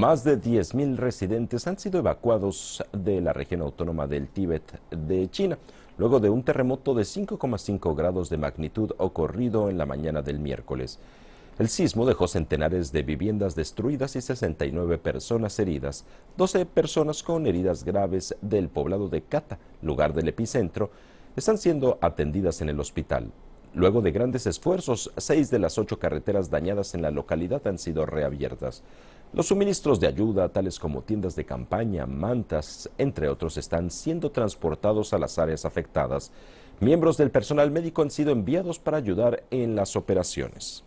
Más de 10.000 residentes han sido evacuados de la región autónoma del Tíbet de China, luego de un terremoto de 5,5 grados de magnitud ocurrido en la mañana del miércoles. El sismo dejó centenares de viviendas destruidas y 69 personas heridas, 12 personas con heridas graves del poblado de Kata, lugar del epicentro, están siendo atendidas en el hospital. Luego de grandes esfuerzos, seis de las ocho carreteras dañadas en la localidad han sido reabiertas. Los suministros de ayuda, tales como tiendas de campaña, mantas, entre otros, están siendo transportados a las áreas afectadas. Miembros del personal médico han sido enviados para ayudar en las operaciones.